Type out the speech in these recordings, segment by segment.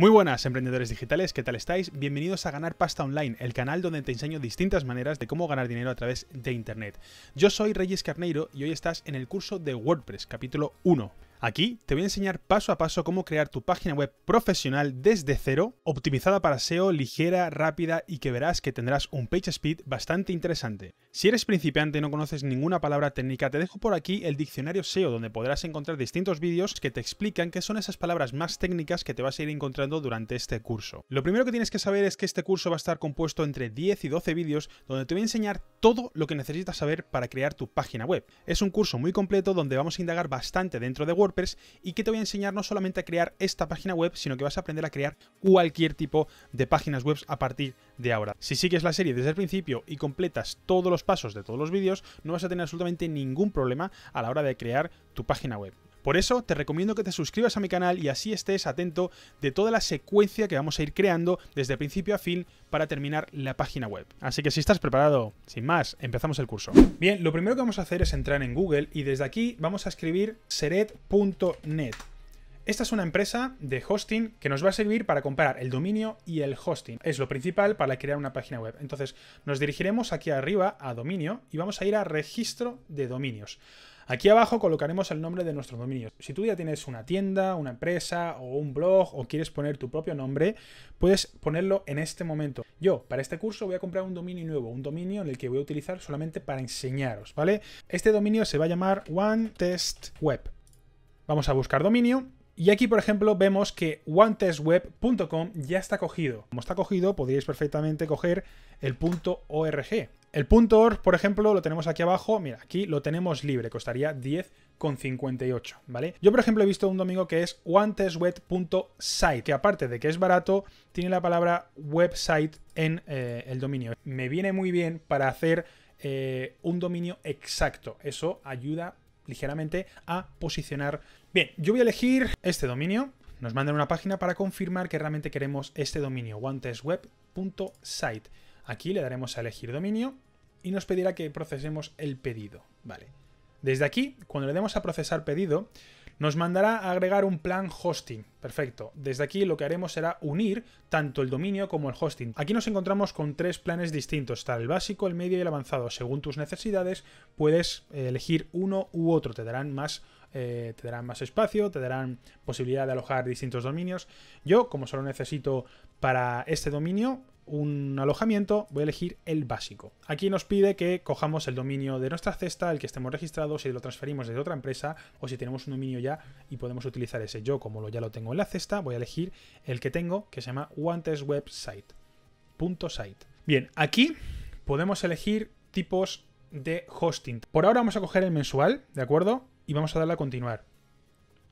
Muy buenas, emprendedores digitales, ¿qué tal estáis? Bienvenidos a Ganar Pasta Online, el canal donde te enseño distintas maneras de cómo ganar dinero a través de Internet. Yo soy Reyes Carneiro y hoy estás en el curso de WordPress, capítulo 1. Aquí te voy a enseñar paso a paso cómo crear tu página web profesional desde cero, optimizada para SEO, ligera, rápida y que verás que tendrás un page speed bastante interesante. Si eres principiante y no conoces ninguna palabra técnica, te dejo por aquí el diccionario SEO donde podrás encontrar distintos vídeos que te explican qué son esas palabras más técnicas que te vas a ir encontrando durante este curso. Lo primero que tienes que saber es que este curso va a estar compuesto entre 10 y 12 vídeos donde te voy a enseñar todo lo que necesitas saber para crear tu página web. Es un curso muy completo donde vamos a indagar bastante dentro de WordPress y que te voy a enseñar no solamente a crear esta página web, sino que vas a aprender a crear cualquier tipo de páginas web a partir de ahora. Si sigues la serie desde el principio y completas todos los pasos de todos los vídeos, no vas a tener absolutamente ningún problema a la hora de crear tu página web. Por eso te recomiendo que te suscribas a mi canal y así estés atento de toda la secuencia que vamos a ir creando desde principio a fin para terminar la página web. Así que si estás preparado, sin más, empezamos el curso. Bien, lo primero que vamos a hacer es entrar en Google y desde aquí vamos a escribir seret.net. Esta es una empresa de hosting que nos va a servir para comprar el dominio y el hosting. Es lo principal para crear una página web. Entonces nos dirigiremos aquí arriba a dominio y vamos a ir a registro de dominios. Aquí abajo colocaremos el nombre de nuestro dominio. Si tú ya tienes una tienda, una empresa o un blog o quieres poner tu propio nombre, puedes ponerlo en este momento. Yo, para este curso, voy a comprar un dominio nuevo, un dominio en el que voy a utilizar solamente para enseñaros, ¿vale? Este dominio se va a llamar OneTestWeb. Vamos a buscar dominio y aquí, por ejemplo, vemos que onetestweb.com ya está cogido. Como está cogido, podríais perfectamente coger el .org. El .org, por ejemplo, lo tenemos aquí abajo. Mira, aquí lo tenemos libre, costaría 10,58, ¿vale? Yo, por ejemplo, he visto un domingo que es onetestweb.site, que aparte de que es barato, tiene la palabra website en eh, el dominio. Me viene muy bien para hacer eh, un dominio exacto. Eso ayuda ligeramente a posicionar Bien, yo voy a elegir este dominio. Nos mandan una página para confirmar que realmente queremos este dominio, wantesweb.site. Aquí le daremos a elegir dominio y nos pedirá que procesemos el pedido. Vale. Desde aquí, cuando le demos a procesar pedido, nos mandará a agregar un plan hosting. Perfecto. Desde aquí lo que haremos será unir tanto el dominio como el hosting. Aquí nos encontramos con tres planes distintos. Está el básico, el medio y el avanzado. Según tus necesidades, puedes eh, elegir uno u otro. Te darán más eh, te darán más espacio, te darán posibilidad de alojar distintos dominios. Yo, como solo necesito para este dominio un alojamiento, voy a elegir el básico. Aquí nos pide que cojamos el dominio de nuestra cesta, el que estemos registrados, si lo transferimos desde otra empresa o si tenemos un dominio ya y podemos utilizar ese. Yo, como lo, ya lo tengo en la cesta, voy a elegir el que tengo, que se llama wanteswebsite.site. Bien, aquí podemos elegir tipos de hosting. Por ahora vamos a coger el mensual, ¿de acuerdo? y vamos a darle a continuar.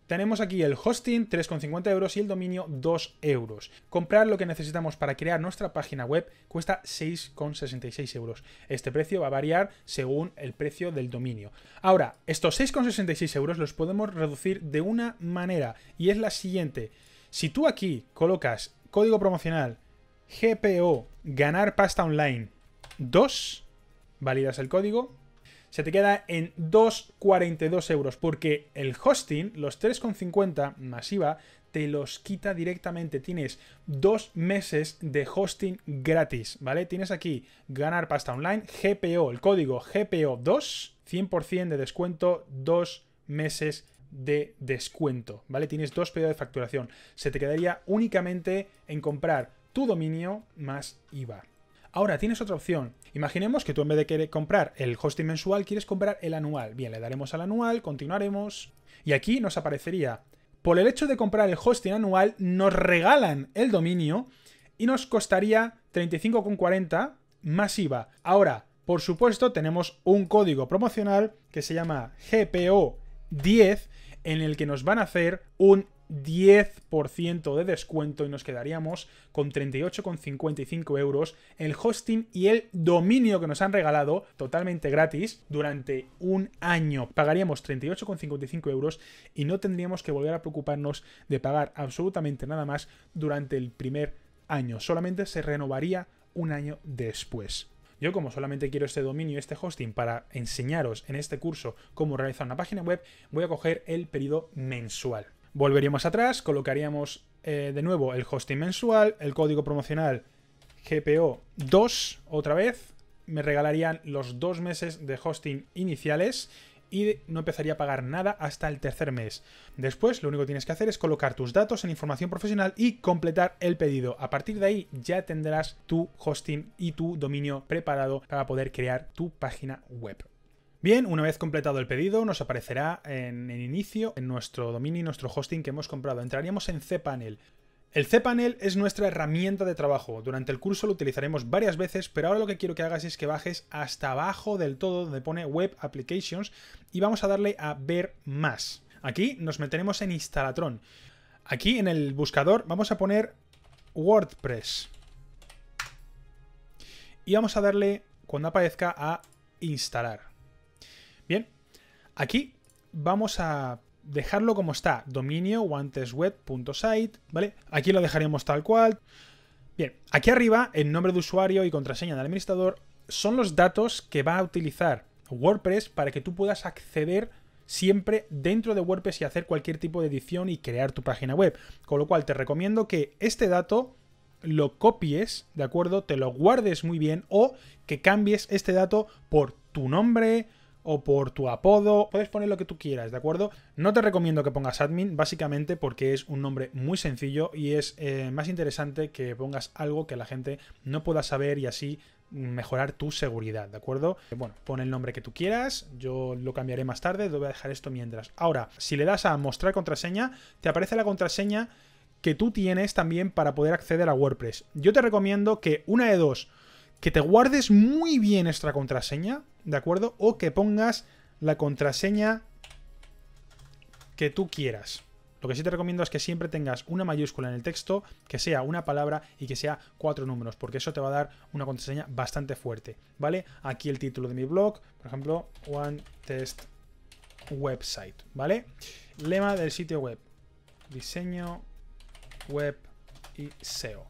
Tenemos aquí el hosting 3,50 euros y el dominio 2 euros. Comprar lo que necesitamos para crear nuestra página web cuesta 6,66 euros. Este precio va a variar según el precio del dominio. Ahora, estos 6,66 euros los podemos reducir de una manera y es la siguiente. Si tú aquí colocas código promocional GPO ganar pasta online 2, validas el código, se te queda en 2,42 euros, porque el hosting, los 3,50 masiva, te los quita directamente. Tienes dos meses de hosting gratis, ¿vale? Tienes aquí ganar pasta online, GPO, el código GPO2, 100% de descuento, dos meses de descuento, ¿vale? Tienes dos periodos de facturación. Se te quedaría únicamente en comprar tu dominio más IVA. Ahora tienes otra opción. Imaginemos que tú en vez de querer comprar el hosting mensual, quieres comprar el anual. Bien, le daremos al anual, continuaremos. Y aquí nos aparecería, por el hecho de comprar el hosting anual, nos regalan el dominio y nos costaría 35,40 más IVA. Ahora, por supuesto, tenemos un código promocional que se llama GPO10 en el que nos van a hacer un 10% de descuento y nos quedaríamos con 38,55 euros el hosting y el dominio que nos han regalado totalmente gratis durante un año. Pagaríamos 38,55 euros y no tendríamos que volver a preocuparnos de pagar absolutamente nada más durante el primer año. Solamente se renovaría un año después. Yo como solamente quiero este dominio y este hosting para enseñaros en este curso cómo realizar una página web, voy a coger el periodo mensual. Volveríamos atrás, colocaríamos eh, de nuevo el hosting mensual, el código promocional GPO 2 otra vez, me regalarían los dos meses de hosting iniciales y no empezaría a pagar nada hasta el tercer mes. Después lo único que tienes que hacer es colocar tus datos en información profesional y completar el pedido. A partir de ahí ya tendrás tu hosting y tu dominio preparado para poder crear tu página web. Bien, una vez completado el pedido, nos aparecerá en el inicio, en nuestro dominio y nuestro hosting que hemos comprado. Entraríamos en cPanel. El cPanel es nuestra herramienta de trabajo. Durante el curso lo utilizaremos varias veces, pero ahora lo que quiero que hagas es que bajes hasta abajo del todo donde pone Web Applications y vamos a darle a ver más. Aquí nos meteremos en Instalatron. Aquí en el buscador vamos a poner WordPress. Y vamos a darle, cuando aparezca, a instalar. Bien, aquí vamos a dejarlo como está, dominio ¿vale? Aquí lo dejaremos tal cual. Bien, aquí arriba, el nombre de usuario y contraseña del administrador son los datos que va a utilizar WordPress para que tú puedas acceder siempre dentro de WordPress y hacer cualquier tipo de edición y crear tu página web. Con lo cual te recomiendo que este dato lo copies, ¿de acuerdo? Te lo guardes muy bien o que cambies este dato por tu nombre, o por tu apodo. Puedes poner lo que tú quieras, ¿de acuerdo? No te recomiendo que pongas admin, básicamente porque es un nombre muy sencillo y es eh, más interesante que pongas algo que la gente no pueda saber y así mejorar tu seguridad, ¿de acuerdo? Eh, bueno, pon el nombre que tú quieras, yo lo cambiaré más tarde, te voy a dejar esto mientras. Ahora, si le das a mostrar contraseña, te aparece la contraseña que tú tienes también para poder acceder a WordPress. Yo te recomiendo que una de dos, que te guardes muy bien esta contraseña, ¿de acuerdo? O que pongas la contraseña que tú quieras. Lo que sí te recomiendo es que siempre tengas una mayúscula en el texto, que sea una palabra y que sea cuatro números, porque eso te va a dar una contraseña bastante fuerte, ¿vale? Aquí el título de mi blog, por ejemplo, One Test Website, ¿vale? Lema del sitio web, diseño, web y SEO.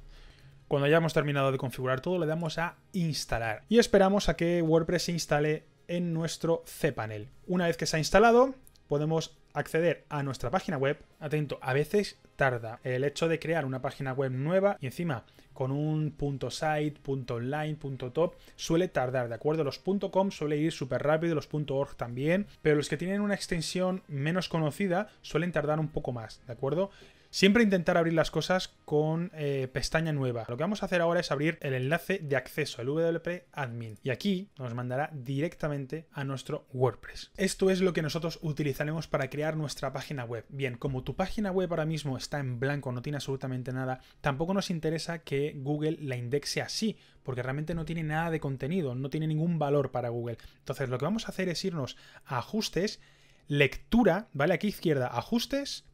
Cuando hayamos terminado de configurar todo, le damos a instalar y esperamos a que WordPress se instale en nuestro cPanel. Una vez que se ha instalado, podemos acceder a nuestra página web. Atento, a veces tarda el hecho de crear una página web nueva y encima con un punto .site, punto .online, punto .top suele tardar, ¿de acuerdo? Los .com suele ir súper rápido, los .org también, pero los que tienen una extensión menos conocida suelen tardar un poco más, ¿de acuerdo? Siempre intentar abrir las cosas con eh, pestaña nueva. Lo que vamos a hacer ahora es abrir el enlace de acceso, el WP Admin. Y aquí nos mandará directamente a nuestro WordPress. Esto es lo que nosotros utilizaremos para crear nuestra página web. Bien, como tu página web ahora mismo está en blanco, no tiene absolutamente nada, tampoco nos interesa que Google la indexe así, porque realmente no tiene nada de contenido, no tiene ningún valor para Google. Entonces, lo que vamos a hacer es irnos a ajustes, lectura, ¿vale? Aquí izquierda, ajustes,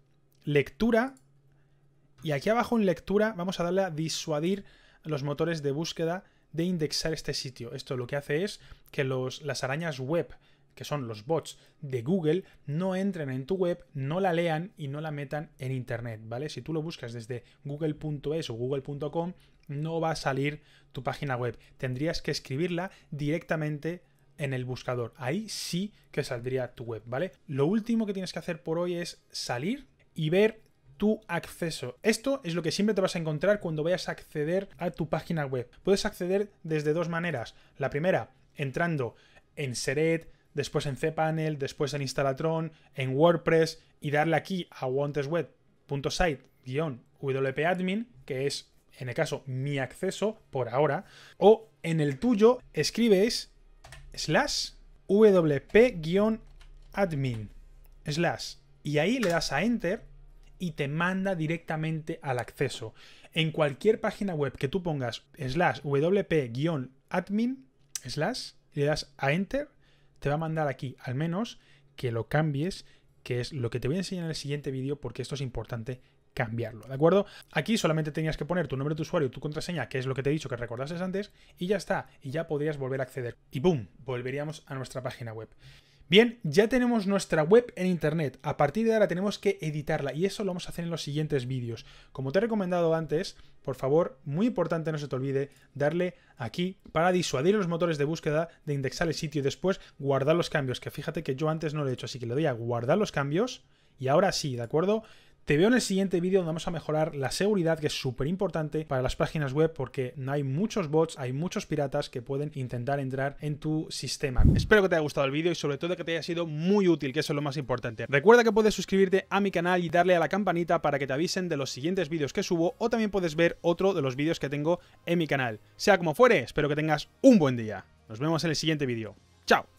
lectura y aquí abajo en lectura vamos a darle a disuadir a los motores de búsqueda de indexar este sitio. Esto lo que hace es que los, las arañas web, que son los bots de Google, no entren en tu web, no la lean y no la metan en Internet, ¿vale? Si tú lo buscas desde google.es o google.com, no va a salir tu página web. Tendrías que escribirla directamente en el buscador. Ahí sí que saldría tu web, ¿vale? Lo último que tienes que hacer por hoy es salir y ver tu acceso. Esto es lo que siempre te vas a encontrar cuando vayas a acceder a tu página web. Puedes acceder desde dos maneras. La primera, entrando en Seret, después en cPanel, después en Instalatron, en WordPress y darle aquí a wanteswebsite wp admin que es en el caso mi acceso por ahora, o en el tuyo escribes slash wp-admin slash y ahí le das a enter y te manda directamente al acceso. En cualquier página web que tú pongas slash wp-admin slash le das a enter, te va a mandar aquí, al menos que lo cambies, que es lo que te voy a enseñar en el siguiente vídeo porque esto es importante cambiarlo, ¿de acuerdo? Aquí solamente tenías que poner tu nombre de usuario, tu contraseña, que es lo que te he dicho que recordases antes, y ya está, y ya podrías volver a acceder. Y ¡boom! Volveríamos a nuestra página web. Bien, ya tenemos nuestra web en internet. A partir de ahora tenemos que editarla y eso lo vamos a hacer en los siguientes vídeos. Como te he recomendado antes, por favor, muy importante no se te olvide darle aquí para disuadir los motores de búsqueda de indexar el sitio y después guardar los cambios, que fíjate que yo antes no lo he hecho, así que le doy a guardar los cambios y ahora sí, ¿de acuerdo? Te veo en el siguiente vídeo donde vamos a mejorar la seguridad, que es súper importante para las páginas web porque no hay muchos bots, hay muchos piratas que pueden intentar entrar en tu sistema. Espero que te haya gustado el vídeo y sobre todo que te haya sido muy útil, que eso es lo más importante. Recuerda que puedes suscribirte a mi canal y darle a la campanita para que te avisen de los siguientes vídeos que subo o también puedes ver otro de los vídeos que tengo en mi canal. Sea como fuere, espero que tengas un buen día. Nos vemos en el siguiente vídeo. ¡Chao!